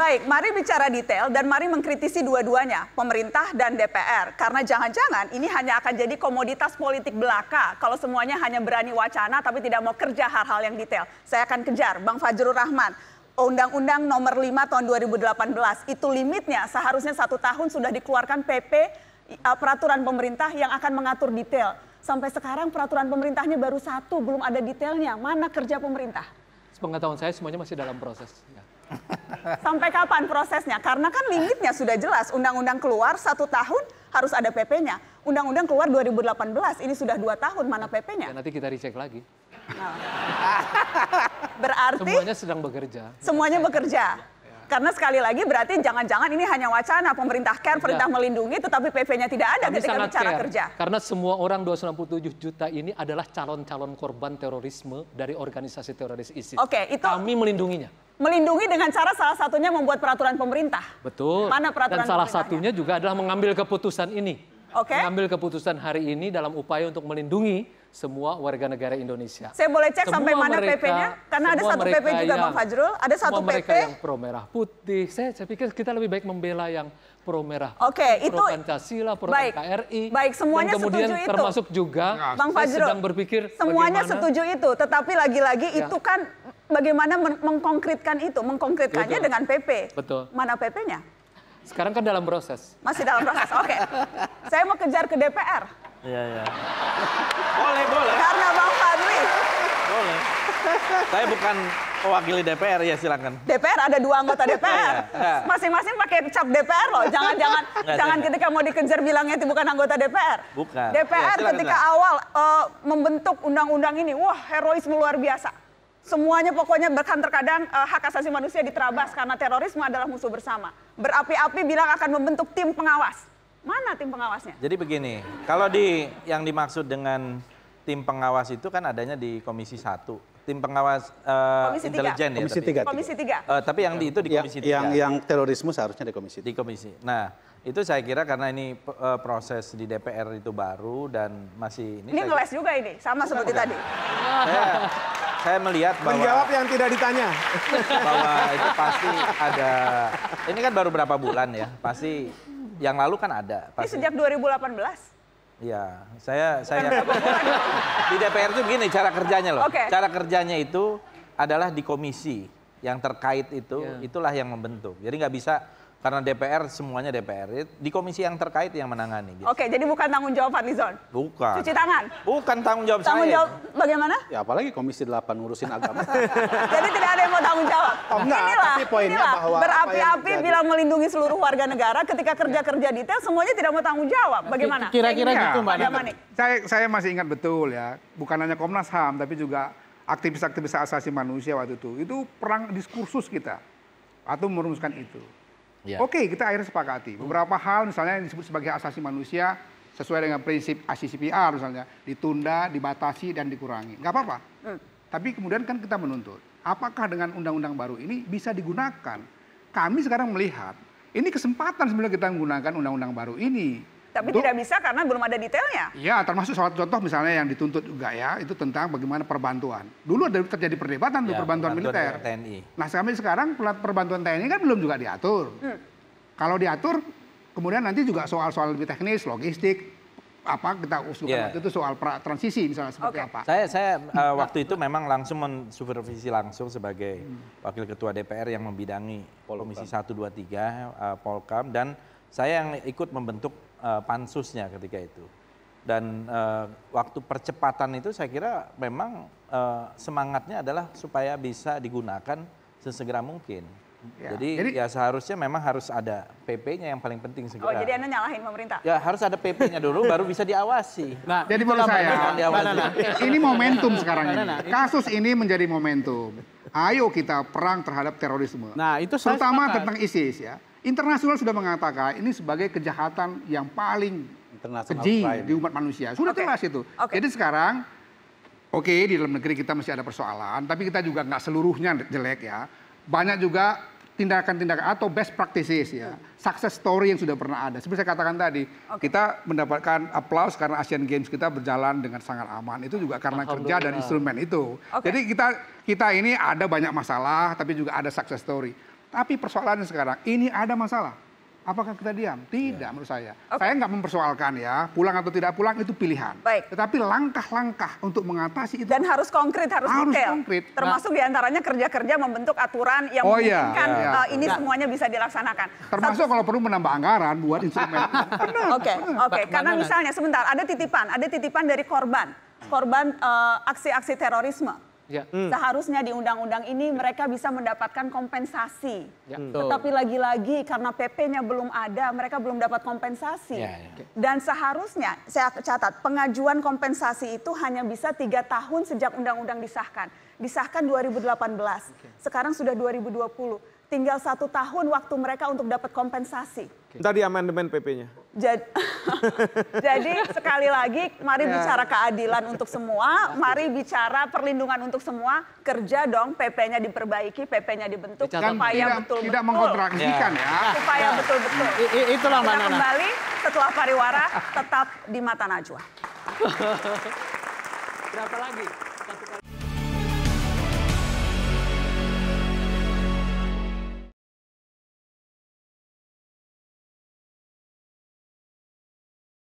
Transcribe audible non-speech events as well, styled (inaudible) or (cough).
Baik, mari bicara detail dan mari mengkritisi dua-duanya, pemerintah dan DPR. Karena jangan-jangan ini hanya akan jadi komoditas politik belaka kalau semuanya hanya berani wacana tapi tidak mau kerja hal-hal yang detail. Saya akan kejar Bang Fajrul Rahman. Undang-Undang nomor 5 tahun 2018 itu limitnya seharusnya satu tahun sudah dikeluarkan PP eh, peraturan pemerintah yang akan mengatur detail. Sampai sekarang peraturan pemerintahnya baru satu, belum ada detailnya. Mana kerja pemerintah? Sepengetahuan saya semuanya masih dalam proses. Ya. Sampai kapan prosesnya? Karena kan limitnya sudah jelas. Undang-undang keluar satu tahun harus ada PP-nya. Undang-undang keluar 2018, ini sudah dua tahun, mana PP-nya? Ya, nanti kita dicek lagi. Nah. (laughs) Berarti... Semuanya sedang bekerja. Semuanya bekerja. Karena sekali lagi berarti jangan-jangan ini hanya wacana pemerintah care, iya. perintah ya. melindungi tetapi PP-nya tidak ada Kami ketika bicara care. kerja. Karena semua orang 267 juta ini adalah calon-calon korban terorisme dari organisasi teroris ISIS. Oke, okay, itu Kami melindunginya. Melindungi dengan cara salah satunya membuat peraturan pemerintah. Betul. Mana peraturan Dan salah satunya juga adalah mengambil keputusan ini. Oke. Okay. Mengambil keputusan hari ini dalam upaya untuk melindungi semua warga negara Indonesia. Saya boleh cek semua sampai mana PP-nya? Karena ada satu PP juga yang, Bang Fajrul, ada satu PP. mereka yang pro merah putih. Saya, saya pikir kita lebih baik membela yang pro merah. Oke, okay, itu pro Pancasila, pro baik, NKRI. Baik, semuanya dan kemudian setuju termasuk itu. nah, ya, Bang Fajrul sedang berpikir semuanya bagaimana... setuju itu, tetapi lagi-lagi ya. itu kan bagaimana meng mengkonkretkan itu, mengkonkretkannya Betul. dengan PP. Betul. Mana PP-nya? Sekarang kan dalam proses. Masih dalam proses. Oke. Okay. (laughs) Saya mau kejar ke DPR. Iya, iya. Boleh, boleh. Karena Bang Fadli. Boleh. Saya bukan Wakili DPR ya silakan. DPR ada dua anggota DPR. Iya, iya. Masing-masing pakai cap DPR loh. Jangan-jangan jangan ketika mau dikejar bilangnya itu bukan anggota DPR. Bukan. DPR ya, ketika awal uh, membentuk undang-undang ini, wah heroisme luar biasa. Semuanya pokoknya bahkan terkadang uh, hak asasi manusia diterabas karena terorisme adalah musuh bersama. Berapi-api bilang akan membentuk tim pengawas. Mana tim pengawasnya? Jadi begini, kalau di yang dimaksud dengan tim pengawas itu kan adanya di Komisi 1 tim pengawas uh, intelijen ya. Komisi tiga. Komisi tiga. Uh, tapi yang di, itu di komisi tiga. Yang yang terorisme seharusnya di komisi. 3. Di komisi. Nah itu saya kira karena ini uh, proses di DPR itu baru dan masih ini. Ini ngeles juga ini sama seperti nah. tadi. Saya, saya melihat bahwa menjawab yang tidak ditanya. Bahwa itu pasti ada. Ini kan baru berapa bulan ya pasti yang lalu kan ada. Pasti. Ini sejak 2018? Iya, saya saya di DPR itu begini cara kerjanya loh. Okay. Cara kerjanya itu adalah di komisi yang terkait itu, yeah. itulah yang membentuk. Jadi nggak bisa karena DPR semuanya DPR di komisi yang terkait yang menangani. Gitu. Oke, jadi bukan tanggung jawab Fadlizon. Bukan. Cuci tangan. Bukan tanggung jawab tanggung saya. Tanggung jawab bagaimana? Ya apalagi komisi 8 ngurusin agama. (laughs) jadi tidak ada yang mau tanggung jawab. Oh, enggak, inilah, tapi poinnya inilah, bahwa berapi-api bilang melindungi seluruh warga negara ketika kerja-kerja detail semuanya tidak mau tanggung jawab. Bagaimana? Kira-kira gitu Mbak Nana. Saya saya masih ingat betul ya, bukan hanya Komnas HAM tapi juga aktivis-aktivis asasi manusia waktu itu. Itu perang diskursus kita. Atau merumuskan itu. Yeah. Oke, okay, kita akhirnya sepakati. Beberapa hmm. hal misalnya yang disebut sebagai asasi manusia sesuai dengan prinsip ACCPR misalnya ditunda, dibatasi dan dikurangi. Gak apa-apa. Hmm. Tapi kemudian kan kita menuntut, apakah dengan undang-undang baru ini bisa digunakan? Kami sekarang melihat ini kesempatan sebenarnya kita menggunakan undang-undang baru ini tapi tidak bisa karena belum ada detailnya. Iya, termasuk soal contoh misalnya yang dituntut juga ya, itu tentang bagaimana perbantuan. Dulu ada terjadi perdebatan ya, perbantuan, militer. TNI. Nah, kami sekarang perbantuan TNI kan belum juga diatur. Hmm. Kalau diatur, kemudian nanti juga soal-soal lebih teknis, logistik, apa kita usulkan yeah. waktu itu soal pra transisi misalnya seperti okay. apa? Saya saya uh, waktu itu memang langsung mensupervisi langsung sebagai hmm. wakil ketua DPR yang membidangi Polkam. komisi 1 2 uh, Polkam dan saya yang ikut membentuk Eh, pansusnya ketika itu. Dan uh, waktu percepatan itu saya kira memang uh, semangatnya adalah supaya bisa digunakan sesegera mungkin. Ya. Jadi, jadi ya seharusnya memang harus ada PP-nya yang paling penting segera. Oh jadi anda nyalahin pemerintah? Ya harus ada PP-nya dulu baru bisa diawasi. (laughs) Nah jadi menurut saya, nah, nah, nah. ini momentum sekarang nah, ini. Nah, ini. Kasus ini menjadi momentum. Ayo kita perang terhadap terorisme. Nah itu terutama tentang ISIS ya. Internasional sudah mengatakan ini sebagai kejahatan yang paling keji di umat manusia. Sudah okay. jelas itu. Okay. Jadi sekarang, oke okay, di dalam negeri kita masih ada persoalan, tapi kita juga nggak seluruhnya jelek ya. Banyak juga tindakan-tindakan atau best practices ya, success story yang sudah pernah ada. Seperti saya katakan tadi, okay. kita mendapatkan aplaus karena Asian Games kita berjalan dengan sangat aman. Itu juga karena kerja dan instrumen itu. Okay. Jadi kita kita ini ada banyak masalah, tapi juga ada success story. Tapi persoalannya sekarang, ini ada masalah. Apakah kita diam? Ya. Tidak ya. menurut saya. Okay. Saya nggak mempersoalkan ya, pulang atau tidak pulang itu pilihan. Baik. Tetapi langkah-langkah untuk mengatasi itu dan harus konkret, harus, harus detail. Konkret. Nah. Termasuk nah, diantaranya kerja-kerja membentuk aturan yang oh iya. memungkinkan ya, ya. Uh, eh, ini nah. semuanya bisa dilaksanakan. Termasuk Satu... kalau perlu menambah anggaran buat instrumen. (laughs) Oke, oke. Karena misalnya sebentar ada titipan, ada titipan dari korban, korban eh, aksi-aksi uh, aksi -aksi terorisme Ya. Hmm. Seharusnya di undang-undang ini mereka bisa mendapatkan kompensasi. Ya. Hmm. Tetapi lagi-lagi karena PP-nya belum ada, mereka belum dapat kompensasi. Ya, ya. Dan seharusnya, saya catat, pengajuan kompensasi itu hanya bisa tiga tahun sejak undang-undang disahkan. Disahkan 2018, okay. sekarang sudah 2020 tinggal satu tahun waktu mereka untuk dapat kompensasi. Tadi amandemen PP-nya. Jadi, (laughs) jadi sekali lagi mari ya. bicara keadilan untuk semua, mari bicara perlindungan untuk semua, kerja dong PP-nya diperbaiki, PP-nya dibentuk Dicatat. supaya betul-betul. Tidak mengkontradiksikan ya. ya. Supaya ya. betul-betul. Ya. Itulah Mbak kembali setelah pariwara tetap di mata najwa. (laughs) Berapa lagi? Satu kali.